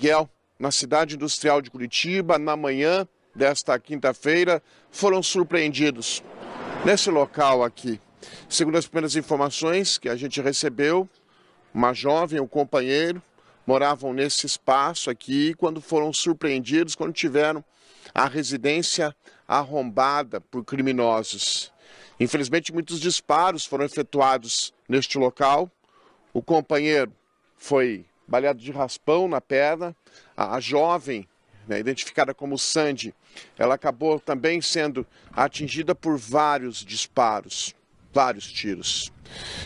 Miguel, na cidade industrial de Curitiba, na manhã desta quinta-feira, foram surpreendidos. Nesse local aqui, segundo as primeiras informações que a gente recebeu, uma jovem, um companheiro, moravam nesse espaço aqui quando foram surpreendidos, quando tiveram a residência arrombada por criminosos. Infelizmente, muitos disparos foram efetuados neste local. O companheiro foi baleado de raspão na perna. A, a jovem, né, identificada como Sandy, ela acabou também sendo atingida por vários disparos, vários tiros.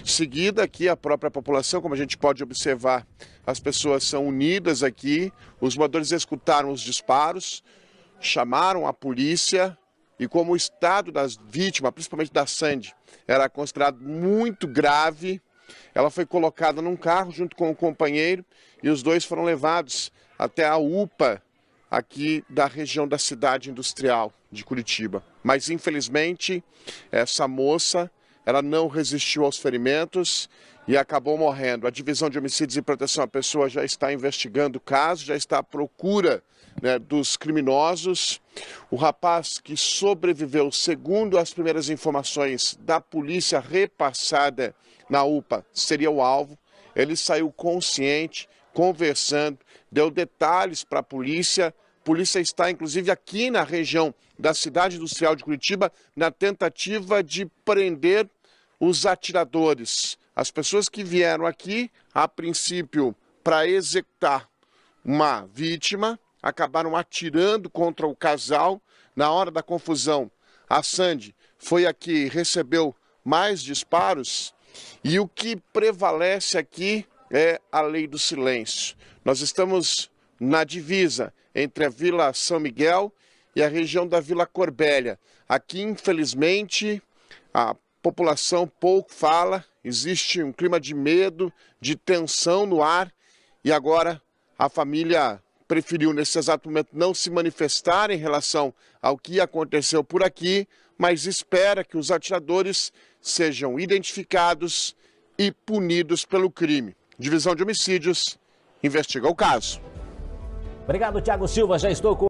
Seguida aqui a própria população, como a gente pode observar, as pessoas são unidas aqui. Os moradores escutaram os disparos, chamaram a polícia e como o estado das vítimas, principalmente da Sandy, era considerado muito grave, ela foi colocada num carro junto com o companheiro e os dois foram levados até a UPA aqui da região da cidade industrial de Curitiba. Mas infelizmente, essa moça, ela não resistiu aos ferimentos e acabou morrendo. A Divisão de Homicídios e Proteção à Pessoa já está investigando o caso, já está à procura né, dos criminosos. O rapaz que sobreviveu, segundo as primeiras informações da polícia repassada na UPA, seria o alvo. Ele saiu consciente, conversando, deu detalhes para a polícia. A polícia está, inclusive, aqui na região da cidade industrial de Curitiba, na tentativa de prender os atiradores. As pessoas que vieram aqui, a princípio, para executar uma vítima, acabaram atirando contra o casal. Na hora da confusão, a Sandy foi a que recebeu mais disparos. E o que prevalece aqui é a lei do silêncio. Nós estamos na divisa entre a Vila São Miguel e a região da Vila Corbélia. Aqui, infelizmente, a população pouco fala, existe um clima de medo, de tensão no ar e agora a família preferiu nesse exato momento não se manifestar em relação ao que aconteceu por aqui, mas espera que os atiradores sejam identificados e punidos pelo crime. Divisão de Homicídios investiga o caso. Obrigado, Tiago Silva. Já estou com